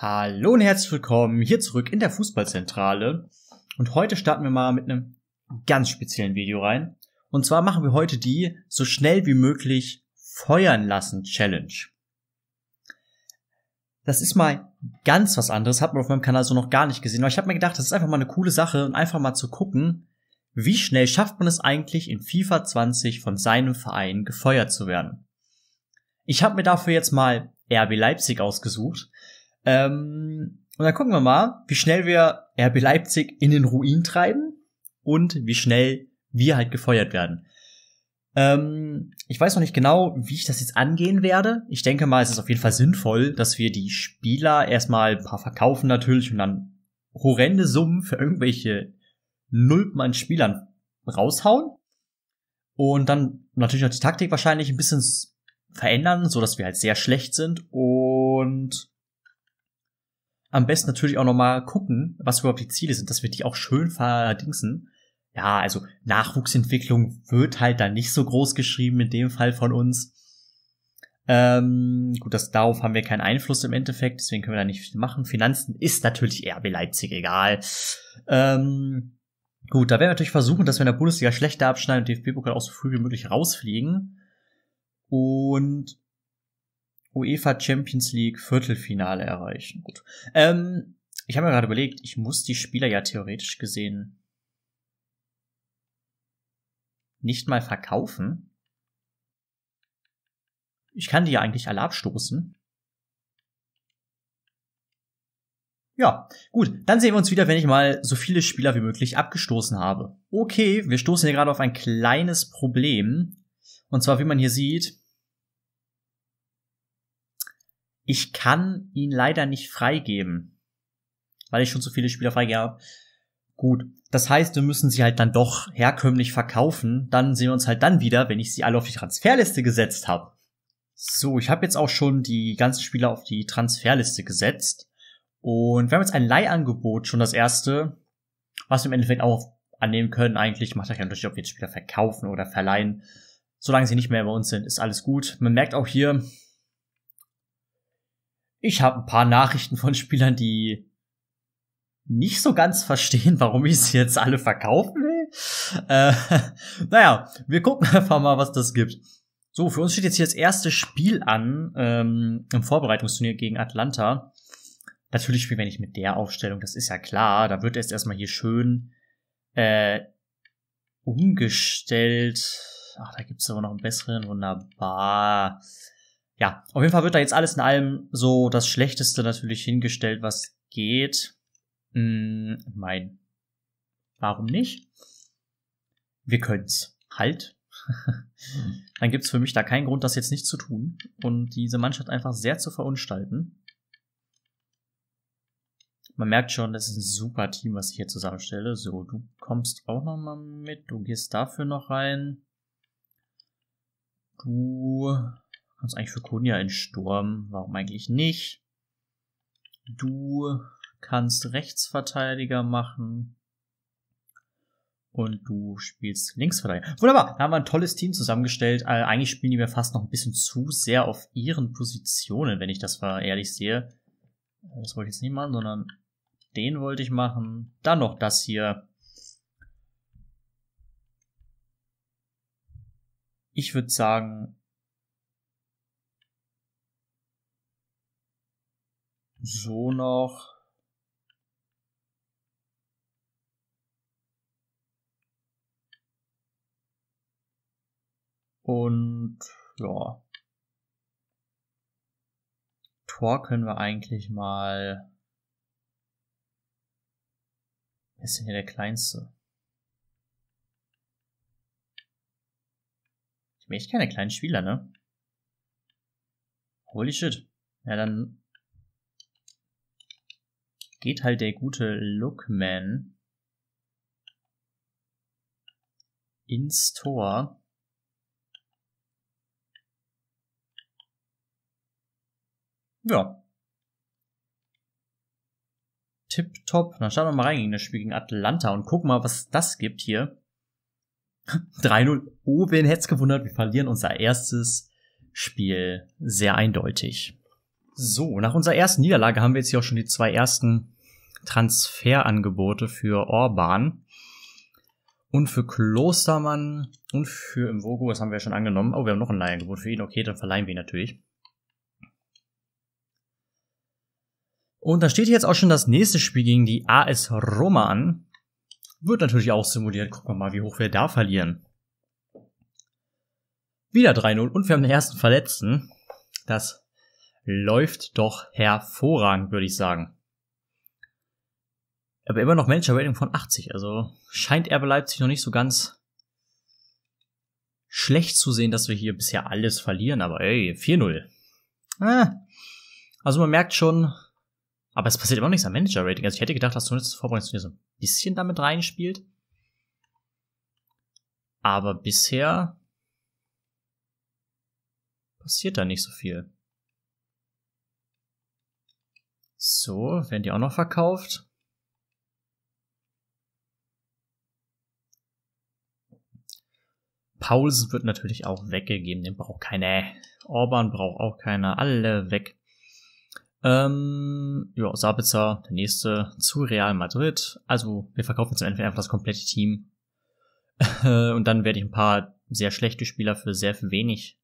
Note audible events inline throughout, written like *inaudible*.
Hallo und herzlich willkommen hier zurück in der Fußballzentrale. Und heute starten wir mal mit einem ganz speziellen Video rein. Und zwar machen wir heute die so schnell wie möglich feuern lassen Challenge. Das ist mal ganz was anderes, hat man auf meinem Kanal so noch gar nicht gesehen. Aber ich habe mir gedacht, das ist einfach mal eine coole Sache und einfach mal zu gucken, wie schnell schafft man es eigentlich in FIFA 20 von seinem Verein gefeuert zu werden. Ich habe mir dafür jetzt mal RB Leipzig ausgesucht. Ähm, und dann gucken wir mal, wie schnell wir RB Leipzig in den Ruin treiben und wie schnell wir halt gefeuert werden. Ähm, ich weiß noch nicht genau, wie ich das jetzt angehen werde. Ich denke mal, es ist auf jeden Fall sinnvoll, dass wir die Spieler erstmal ein paar verkaufen natürlich und dann horrende Summen für irgendwelche Nulpen an Spielern raushauen. Und dann natürlich noch die Taktik wahrscheinlich ein bisschen verändern, so dass wir halt sehr schlecht sind und am besten natürlich auch nochmal gucken, was überhaupt die Ziele sind, dass wir die auch schön verdingsen. Ja, also Nachwuchsentwicklung wird halt da nicht so groß geschrieben in dem Fall von uns. Ähm, gut, das, darauf haben wir keinen Einfluss im Endeffekt, deswegen können wir da nicht viel machen. Finanzen ist natürlich RB Leipzig egal. Ähm, gut, da werden wir natürlich versuchen, dass wir in der Bundesliga schlechter abschneiden und DFB-Pokal auch so früh wie möglich rausfliegen. Und UEFA Champions League Viertelfinale erreichen. Gut. Ähm, ich habe mir gerade überlegt, ich muss die Spieler ja theoretisch gesehen nicht mal verkaufen. Ich kann die ja eigentlich alle abstoßen. Ja, gut, dann sehen wir uns wieder, wenn ich mal so viele Spieler wie möglich abgestoßen habe. Okay, wir stoßen hier gerade auf ein kleines Problem. Und zwar, wie man hier sieht, ich kann ihn leider nicht freigeben, weil ich schon zu viele Spieler freigegeben habe. Gut, das heißt, wir müssen sie halt dann doch herkömmlich verkaufen. Dann sehen wir uns halt dann wieder, wenn ich sie alle auf die Transferliste gesetzt habe. So, ich habe jetzt auch schon die ganzen Spieler auf die Transferliste gesetzt. Und wir haben jetzt ein Leihangebot, schon das erste, was wir im Endeffekt auch annehmen können. Eigentlich macht ja keinen Unterschied, ob wir jetzt Spieler verkaufen oder verleihen. Solange sie nicht mehr bei uns sind, ist alles gut. Man merkt auch hier, ich habe ein paar Nachrichten von Spielern, die nicht so ganz verstehen, warum ich sie jetzt alle verkaufen will. Äh, *laughs* naja, wir gucken *laughs* einfach mal, was das gibt. So, für uns steht jetzt hier das erste Spiel an ähm, im Vorbereitungsturnier gegen Atlanta. Natürlich spielen wir nicht mit der Aufstellung, das ist ja klar. Da wird jetzt erstmal hier schön äh, umgestellt. Ach, da gibt's aber noch einen besseren. Wunderbar ja, auf jeden Fall wird da jetzt alles in allem so das Schlechteste natürlich hingestellt, was geht. Hm, mein. Warum nicht? Wir können's. Halt. *laughs* Dann gibt's für mich da keinen Grund, das jetzt nicht zu tun und diese Mannschaft einfach sehr zu verunstalten. Man merkt schon, das ist ein super Team, was ich hier zusammenstelle. So, du kommst auch nochmal mit. Du gehst dafür noch rein. Du Kannst eigentlich für Kunja in Sturm. Warum eigentlich nicht? Du kannst Rechtsverteidiger machen. Und du spielst Linksverteidiger. Wunderbar, da haben wir ein tolles Team zusammengestellt. Also eigentlich spielen die mir fast noch ein bisschen zu sehr auf ihren Positionen, wenn ich das mal ehrlich sehe. Äh, das wollte ich jetzt nicht machen, sondern den wollte ich machen. Dann noch das hier. Ich würde sagen, so noch. Und ja. Tor können wir eigentlich mal. Wer ist denn hier der Kleinste? Ich bin echt keine kleinen Spieler, ne? Holy shit. Ja, dann geht halt der gute Lookman ins Tor. Ja. Tipptopp. Dann schauen wir mal rein gegen das Spiel gegen Atlanta und gucken mal, was das gibt hier. 3-0. *laughs* Oh, wen hätt's gewundert? Wir verlieren unser erstes Spiel sehr eindeutig. So, nach unserer ersten Niederlage haben wir jetzt hier auch schon die zwei ersten Transferangebote für Orban und für Klostermann und für Imvogo. Das haben wir ja schon angenommen. Oh, wir haben noch ein Leihangebot für ihn. Okay, dann verleihen wir ihn natürlich. Und dann steht jetzt auch schon das nächste Spiel gegen die AS Roma an. Wird natürlich auch simuliert. Gucken wir mal, wie hoch wir da verlieren. Wieder 3-0 und wir haben den ersten Verletzten. Das läuft doch hervorragend, würde ich sagen. Aber immer noch Manager-Rating von 80, also scheint RB Leipzig noch nicht so ganz schlecht zu sehen, dass wir hier bisher alles verlieren, aber ey, 4-0. Ah. Also man merkt schon, aber es passiert immer noch nichts am Manager-Rating. Also ich hätte gedacht, dass zumindest das Vorbereitungsturnier so ein bisschen damit reinspielt. Aber bisher passiert da nicht so viel. So, werden die auch noch verkauft? Paulsen wird natürlich auch weggegeben, den braucht keiner. Orban braucht auch keiner, alle weg. Ähm, ja, Sabitzer, der nächste, zu Real Madrid. Also, wir verkaufen jetzt im Endeffekt einfach das komplette Team. *laughs* und dann werde ich ein paar sehr schlechte Spieler für sehr wenig,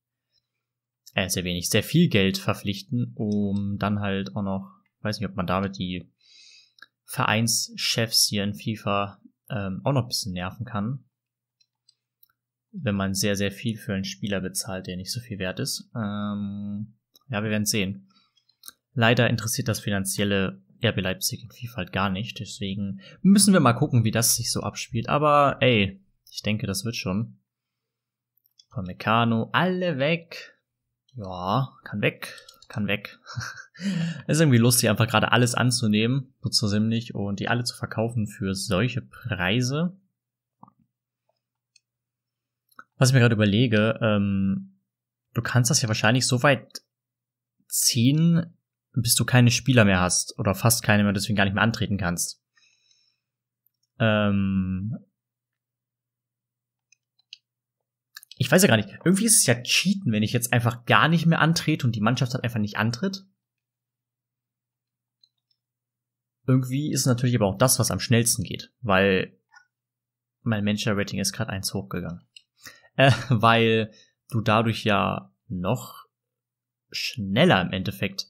äh, sehr wenig, sehr viel Geld verpflichten, um dann halt auch noch weiß nicht, ob man damit die Vereinschefs hier in FIFA ähm, auch noch ein bisschen nerven kann. Wenn man sehr, sehr viel für einen Spieler bezahlt, der nicht so viel wert ist. Ähm, ja, wir werden sehen. Leider interessiert das finanzielle RB Leipzig in FIFA halt gar nicht. Deswegen müssen wir mal gucken, wie das sich so abspielt. Aber ey, ich denke, das wird schon. Von Meccano, alle weg. Ja, kann weg kann weg. *laughs* ist irgendwie lustig, einfach gerade alles anzunehmen, so ziemlich, und die alle zu verkaufen für solche Preise. Was ich mir gerade überlege, ähm, du kannst das ja wahrscheinlich so weit ziehen, bis du keine Spieler mehr hast oder fast keine mehr, deswegen gar nicht mehr antreten kannst. Ähm, ich weiß ja gar nicht, irgendwie ist es ja Cheaten, wenn ich jetzt einfach gar nicht mehr antrete und die Mannschaft hat einfach nicht antritt. Irgendwie ist natürlich aber auch das, was am schnellsten geht, weil mein Manager-Rating ist gerade eins hochgegangen. Äh, *laughs* weil du dadurch ja noch schneller im Endeffekt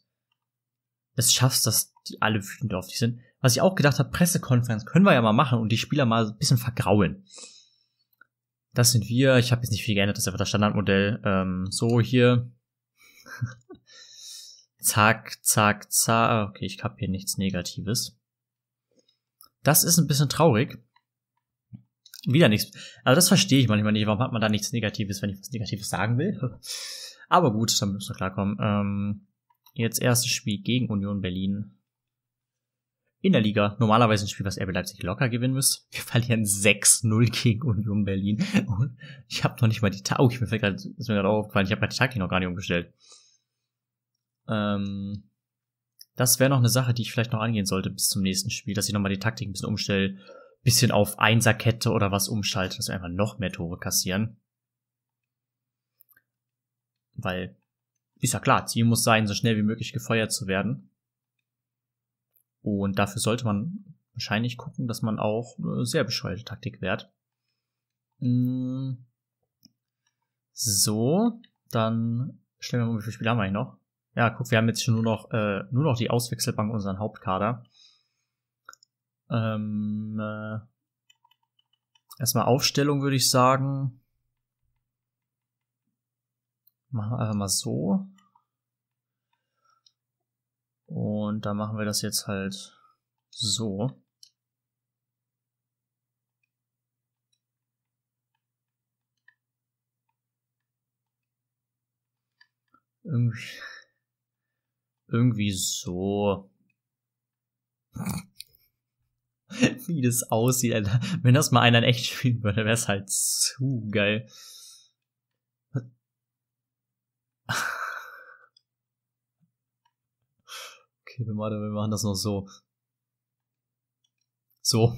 es schaffst, dass die alle wütend auf dich sind. Was ich auch gedacht habe, Pressekonferenz können wir ja mal machen und die Spieler mal ein bisschen vergraulen. Das sind wir. Ich habe jetzt nicht viel geändert, das ist einfach das Standardmodell. Ähm, so hier. *laughs* zack, zack, zack. Ah, okay, ich habe hier nichts Negatives. Das ist ein bisschen traurig. Wieder nichts. Also das verstehe ich manchmal nicht. Warum hat man da nichts Negatives, wenn ich was Negatives sagen will? *laughs* Aber gut, damit müssen wir klarkommen. Ähm, jetzt erstes Spiel gegen Union Berlin in der Liga. Normalerweise ein Spiel, was RB Leipzig locker gewinnen müsste. Wir verlieren 6-0 gegen Union Berlin. Und ich habe noch nicht mal die Taktik. Oh, ich mir fällt grad, ist mir gerade aufgefallen, ich habe die Taktik noch gar nicht umgestellt. Ähm, das wäre noch eine Sache, die ich vielleicht noch angehen sollte bis zum nächsten Spiel, dass ich nochmal die Taktik ein bisschen umstelle, bisschen auf Einserkette oder was umschalte, dass wir einfach noch mehr Tore kassieren. Weil, ist ja klar, Ziel muss sein, so schnell wie möglich gefeuert zu werden. Und dafür sollte man wahrscheinlich gucken, dass man auch äh, sehr bescheuerte Taktik wehrt. Mm. So, dann stellen wir mal, wie viele Spiele haben wir eigentlich noch? Ja, guck, wir haben jetzt schon nur noch, äh, nur noch die Auswechselbank unseren Hauptkader. Ähm, äh, erstmal Aufstellung würde ich sagen. Machen wir einfach mal so. Und da machen wir das jetzt halt so. Irgendwie, *laughs* irgendwie so. *laughs* Wie das aussieht, Alter. Wenn das mal einer in echt spielen würde, wäre es halt zu geil. *laughs* Okay, wir machen, wir machen das noch so. So.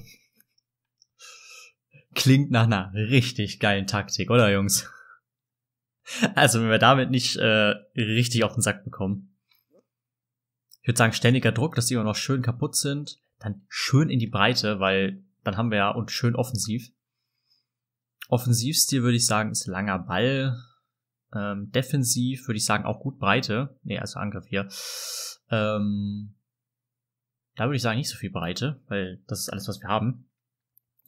Klingt nach einer richtig geilen Taktik, oder Jungs? Also, wenn wir damit nicht äh, richtig auf den Sack bekommen. Ich würde sagen, ständiger Druck, dass die immer noch schön kaputt sind. Dann schön in die Breite, weil dann haben wir ja und schön offensiv. Offensivstil würde ich sagen, ist langer Ball. Ähm, defensiv würde ich sagen auch gut Breite. Nee, also Angriff hier. Ähm, da würde ich sagen nicht so viel Breite, weil das ist alles, was wir haben.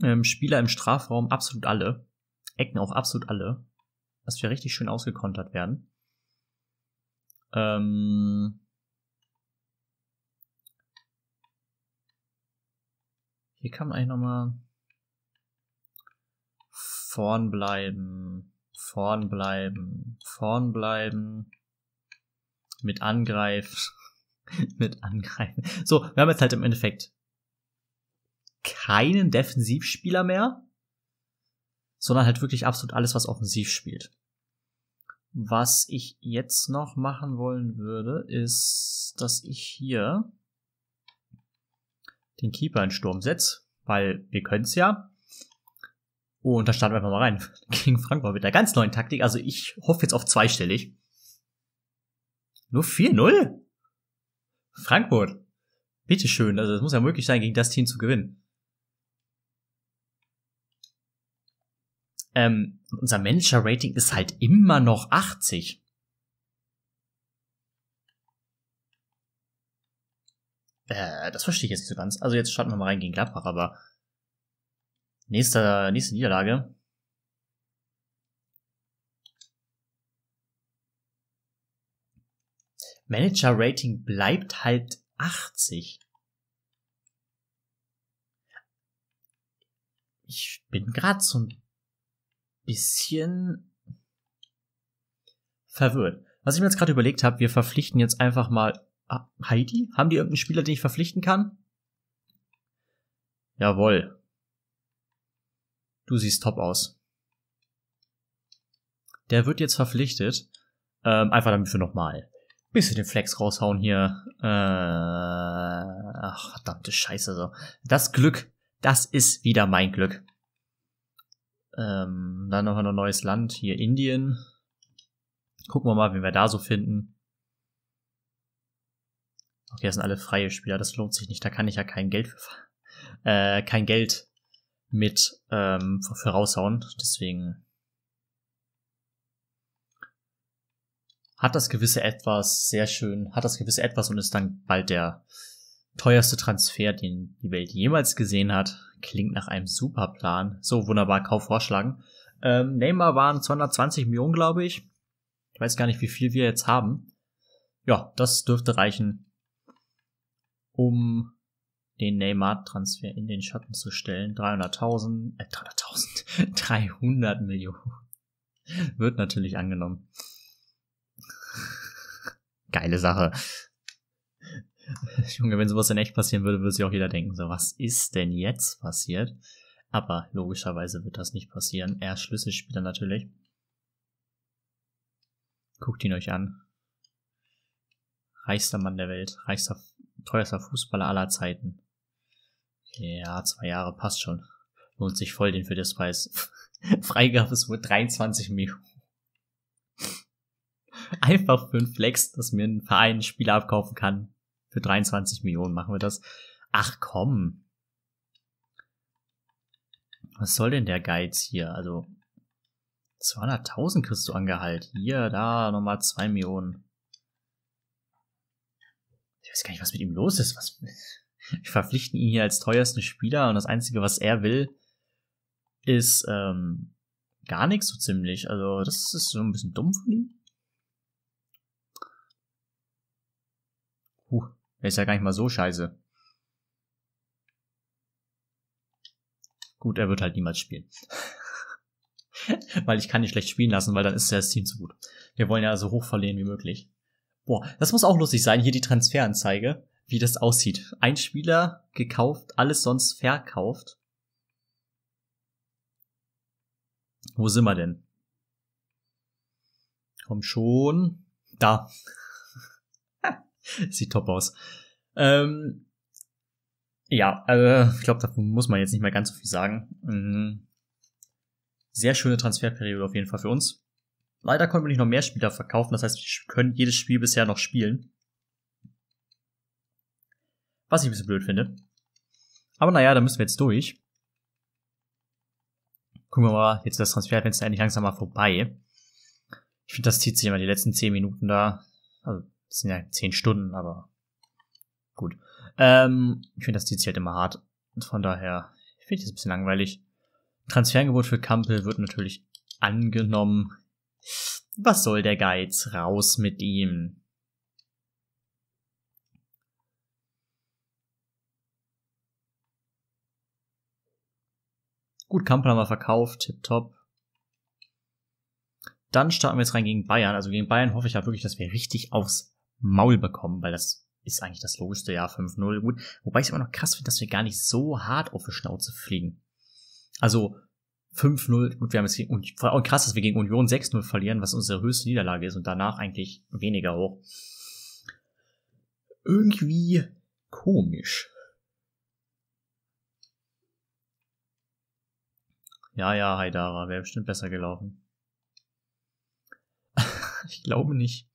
Ähm, Spieler im Strafraum absolut alle. Ecken auch absolut alle. Dass wir richtig schön ausgekontert werden. Ähm, hier kann man eigentlich nochmal vorn bleiben. Vorn bleiben. Vorn bleiben. Mit Angreif. *laughs* mit Angreifen. So, wir haben jetzt halt im Endeffekt keinen Defensivspieler mehr, sondern halt wirklich absolut alles, was offensiv spielt. Was ich jetzt noch machen wollen würde, ist, dass ich hier den Keeper in Sturm setze, weil wir können es ja. Und da starten wir einfach mal rein. *laughs* Gegen Frankfurt mit der ganz neuen Taktik. Also ich hoffe jetzt auf zweistellig. Nur 4-0? Frankfurt. Bitteschön. Also es muss ja möglich sein, gegen das Team zu gewinnen. Ähm, unser Manager-Rating ist halt immer noch 80. Äh, das verstehe ich jetzt nicht so ganz. Also jetzt starten wir mal rein gegen Gladbach, aber Nächste, nächste Niederlage. Manager Rating bleibt halt 80. Ich bin gerade so ein bisschen verwirrt. Was ich mir jetzt gerade überlegt habe, wir verpflichten jetzt einfach mal ah, Heidi? Haben die irgendeinen Spieler, den ich verpflichten kann? Jawohl du siehst top aus. Der wird jetzt verpflichtet, ähm, einfach damit wir nochmal bisschen den Flex raushauen hier. Äh, ach, verdammte Scheiße. So. Das Glück, das ist wieder mein Glück. Ähm, dann noch ein neues Land, hier Indien. Gucken wir mal, wen wir da so finden. Okay, das sind alle freie Spieler, das lohnt sich nicht. Da kann ich ja kein Geld für, äh, kein Geld mit ähm, voraushauen. Deswegen hat das gewisse etwas sehr schön, hat das gewisse etwas und ist dann bald der teuerste Transfer, den die Welt jemals gesehen hat. Klingt nach einem super Plan. So wunderbar, Kauf vorschlagen. Ähm, Neymar waren 220 Millionen, glaube ich. Ich weiß gar nicht, wie viel wir jetzt haben. Ja, das dürfte reichen, um den Neymar-Transfer in den Schatten zu stellen. 300.000, äh, 300.000, 300 *laughs* Millionen. Wird natürlich angenommen. Geile Sache. *laughs* Junge, wenn sowas denn echt passieren würde, würde sich auch jeder denken, so, was ist denn jetzt passiert? Aber logischerweise wird das nicht passieren. Er ist Schlüsselspieler natürlich. Guckt ihn euch an. Reichster Mann der Welt, reichster, teuerster Fußballer aller Zeiten. Ja, zwei Jahre passt schon. Lohnt sich voll den für das Preis. *laughs* Freigabe ist wohl 23 Millionen. *laughs* Einfach für ein Flex, dass mir ein Verein einen Spieler abkaufen kann. Für 23 Millionen machen wir das. Ach komm. Was soll denn der Geiz hier? Also 200.000 kriegst du angehalt. Hier, da, nochmal 2 Millionen. Ich weiß gar nicht, was mit ihm los ist. Was, wir verpflichten ihn hier als teuersten Spieler und das Einzige, was er will, ist ähm, gar nichts so ziemlich. Also das ist so ein bisschen dumm von ihm. Puh, er ist ja gar nicht mal so scheiße. Gut, er wird halt niemals spielen. *laughs* weil ich kann ihn schlecht spielen lassen, weil dann ist das Team zu gut. Wir wollen ja so hoch verlieren wie möglich. Boah, das muss auch lustig sein, hier die Transferanzeige wie das aussieht. Ein Spieler gekauft, alles sonst verkauft. Wo sind wir denn? Komm schon. Da. *laughs* Sieht top aus. Ähm, ja, äh, ich glaube, da muss man jetzt nicht mehr ganz so viel sagen. Mhm. Sehr schöne Transferperiode auf jeden Fall für uns. Leider konnten wir nicht noch mehr Spieler verkaufen, das heißt, wir können jedes Spiel bisher noch spielen. Was ich ein bisschen blöd finde. Aber naja, da müssen wir jetzt durch. Gucken wir mal, jetzt das Transferfenster endlich langsam mal vorbei. Ich finde, das zieht sich immer die letzten 10 Minuten da. Also, das sind ja 10 Stunden, aber gut. Ähm, ich finde, das zieht sich halt immer hart. Und von daher finde ich das ein bisschen langweilig. Transferangebot für Kampel wird natürlich angenommen. Was soll der Geiz? Raus mit ihm. Gut, Kampel haben wir verkauft, tipptopp. Dann starten wir jetzt rein gegen Bayern. Also gegen Bayern hoffe ich ja halt wirklich, dass wir richtig aufs Maul bekommen, weil das ist eigentlich das logischste, Jahr 5-0, gut. Wobei ich es immer noch krass finde, dass wir gar nicht so hart auf die Schnauze fliegen. Also 5-0, gut, wir haben jetzt und krass, dass wir gegen Union 6-0 verlieren, was unsere höchste Niederlage ist und danach eigentlich weniger hoch. Irgendwie komisch. Ja, ja, Haidara, wäre bestimmt besser gelaufen. *laughs* ich glaube nicht.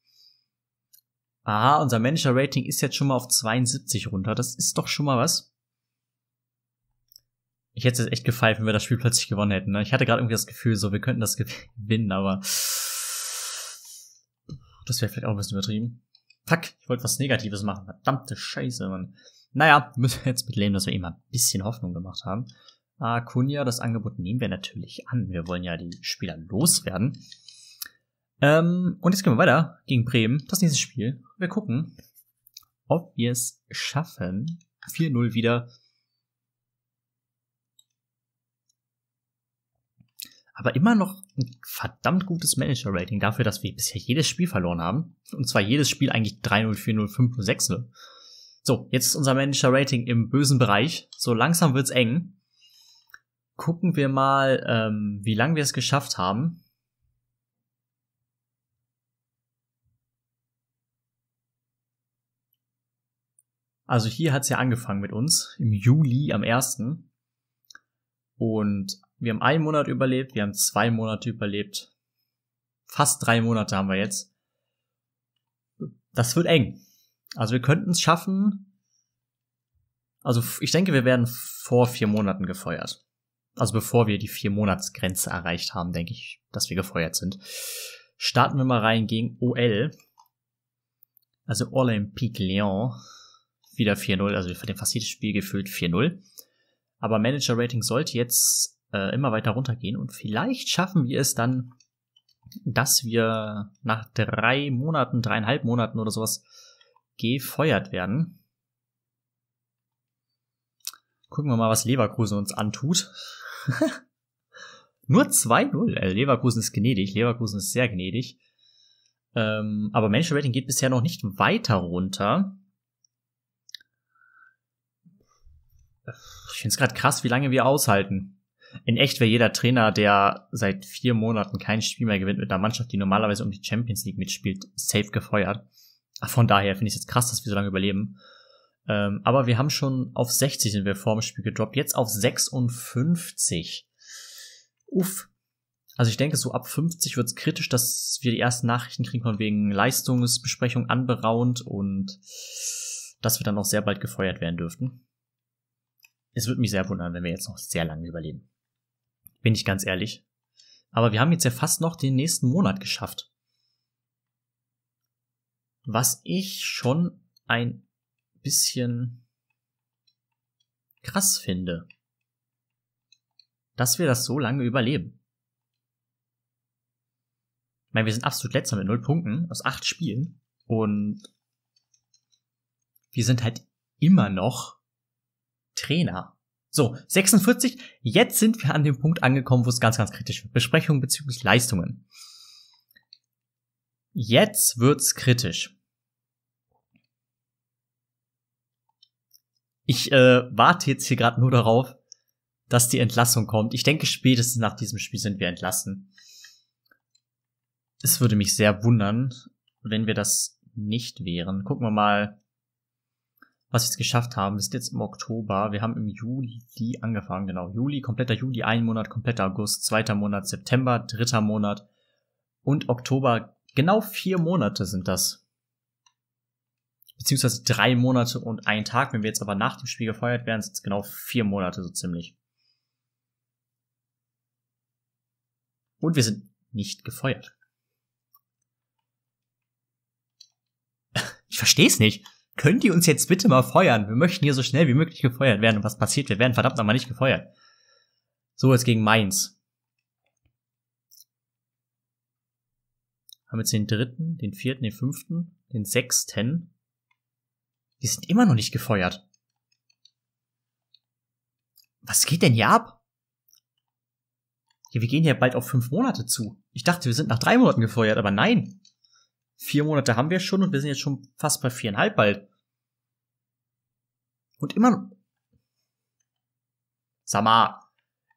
Aha, unser Manager-Rating ist jetzt schon mal auf 72 runter. Das ist doch schon mal was. Ich hätte es echt gefallen, wenn wir das Spiel plötzlich gewonnen hätten. Ne? Ich hatte gerade irgendwie das Gefühl, so, wir könnten das *laughs* gewinnen, aber das wäre vielleicht auch ein bisschen übertrieben. Fuck, ich wollte was Negatives machen. Verdammte Scheiße, Mann. Naja, müssen wir jetzt mitleben, dass wir eben ein bisschen Hoffnung gemacht haben. Ah, Kunja, das Angebot nehmen wir natürlich an. Wir wollen ja die Spieler loswerden. Ähm, und jetzt gehen wir weiter gegen Bremen. Das nächste Spiel. Wir gucken, ob wir es schaffen. 4-0 wieder. Aber immer noch ein verdammt gutes Manager-Rating dafür, dass wir bisher jedes Spiel verloren haben. Und zwar jedes Spiel eigentlich 3-0, 4-0, 5-0, 6-0. So, jetzt ist unser Manager-Rating im bösen Bereich. So langsam wird's eng gucken wir mal, ähm, wie lange wir es geschafft haben. Also hier hat es ja angefangen mit uns, im Juli am 1. Und wir haben einen Monat überlebt, wir haben zwei Monate überlebt. Fast drei Monate haben wir jetzt. Das wird eng. Also wir könnten es schaffen. Also ich denke, wir werden vor vier Monaten gefeuert also bevor wir die vier Monatsgrenze erreicht haben, denke ich, dass wir gefeuert sind. Starten wir mal rein gegen OL. Also Olympique Lyon. Wieder 4-0, also wir verlieren fast jedes Spiel gefühlt 4-0. Aber Manager Rating sollte jetzt äh, immer weiter runtergehen und vielleicht schaffen wir es dann, dass wir nach drei Monaten, dreieinhalb Monaten oder sowas gefeuert werden. Gucken wir mal, was Leverkusen uns antut. *laughs* Nur 2-0. Äh, Leverkusen ist gnädig. Leverkusen ist sehr gnädig. Ähm, aber Manager Rating geht bisher noch nicht weiter runter. Ich finde es gerade krass, wie lange wir aushalten. In echt wäre jeder Trainer, der seit vier Monaten kein Spiel mehr gewinnt mit einer Mannschaft, die normalerweise um die Champions League mitspielt, safe gefeuert. Von daher finde ich es jetzt krass, dass wir so lange überleben. Ähm, aber wir haben schon auf 60 sind wir vorm Spiel gedroppt, jetzt auf 56. Uff. Also ich denke, so ab 50 wird es kritisch, dass wir die ersten Nachrichten kriegen von wegen Leistungsbesprechung anberaunt und dass wir dann auch sehr bald gefeuert werden dürften. Es würde mich sehr wundern, wenn wir jetzt noch sehr lange überleben. Bin ich ganz ehrlich. Aber wir haben jetzt ja fast noch den nächsten Monat geschafft. Was ich schon ein bisschen krass finde, dass wir das so lange überleben. Ich meine, wir sind absolut letzter mit null Punkten aus acht Spielen und wir sind halt immer noch Trainer. So, 46. Jetzt sind wir an dem Punkt angekommen, wo es ganz, ganz kritisch wird. Besprechung bezüglich Leistungen. Jetzt wird's kritisch. Ich äh, warte jetzt hier gerade nur darauf, dass die Entlassung kommt. Ich denke, spätestens nach diesem Spiel sind wir entlassen. Es würde mich sehr wundern, wenn wir das nicht wären. Gucken wir mal, was wir jetzt geschafft haben. Wir sind jetzt im Oktober. Wir haben im Juli angefangen, genau. Juli, kompletter Juli, ein Monat, kompletter August, zweiter Monat, September, dritter Monat und Oktober. Genau vier Monate sind das beziehungsweise drei Monate und ein Tag. Wenn wir jetzt aber nach dem Spiel gefeuert werden, sind es genau vier Monate so ziemlich. Und wir sind nicht gefeuert. *laughs* Ich verstehe es nicht. Könnt ihr uns jetzt bitte mal feuern? Wir möchten hier so schnell wie möglich gefeuert werden. Und was passiert? Wir werden verdammt nochmal nicht gefeuert. So, jetzt gegen Mainz. Haben jetzt den dritten, den vierten, den fünften, den sechsten, die sind immer noch nicht gefeuert. Was geht denn hier ab? Ja, wir gehen ja bald auf fünf Monate zu. Ich dachte, wir sind nach drei Monaten gefeuert, aber nein. Vier Monate haben wir schon und wir sind jetzt schon fast bei viereinhalb bald. Und immer. noch... Sag mal,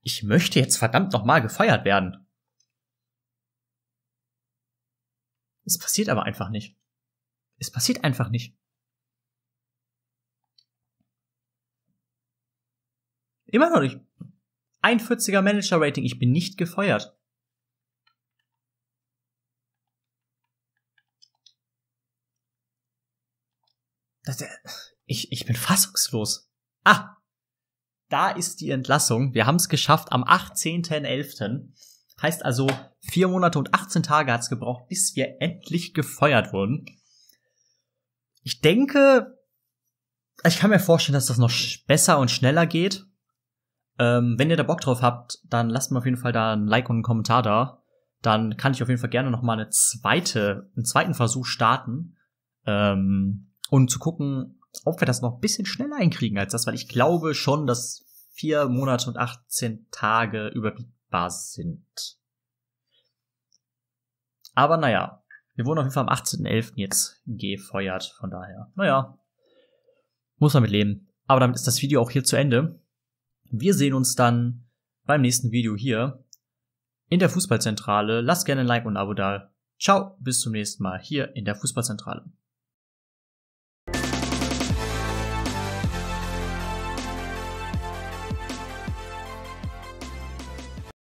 ich möchte jetzt verdammt nochmal gefeiert werden. Es passiert aber einfach nicht. Es passiert einfach nicht. Immer noch nicht. 41er Manager Rating, ich bin nicht gefeuert. Das, äh, ich, ich bin fassungslos. Ah, da ist die Entlassung. Wir haben es geschafft am 18.11. Heißt also, vier Monate und 18 Tage hat es gebraucht, bis wir endlich gefeuert wurden. Ich denke, ich kann mir vorstellen, dass das noch besser und schneller geht. Ähm, wenn ihr da Bock drauf habt, dann lasst mir auf jeden Fall da ein Like und einen Kommentar da. Dann kann ich auf jeden Fall gerne noch mal eine zweite, einen zweiten Versuch starten ähm, und zu gucken, ob wir das noch ein bisschen schneller hinkriegen als das, weil ich glaube schon, dass vier Monate und 18 Tage überbietbar sind. Aber naja, wir wurden auf jeden Fall am 18.11. jetzt gefeuert, von daher, naja, muss man mit leben. Aber damit ist das Video auch hier zu Ende. Wir sehen uns dann beim nächsten Video hier in der Fußballzentrale. Lasst gerne ein Like und ein Abo da. Ciao, bis zum nächsten Mal hier in der Fußballzentrale.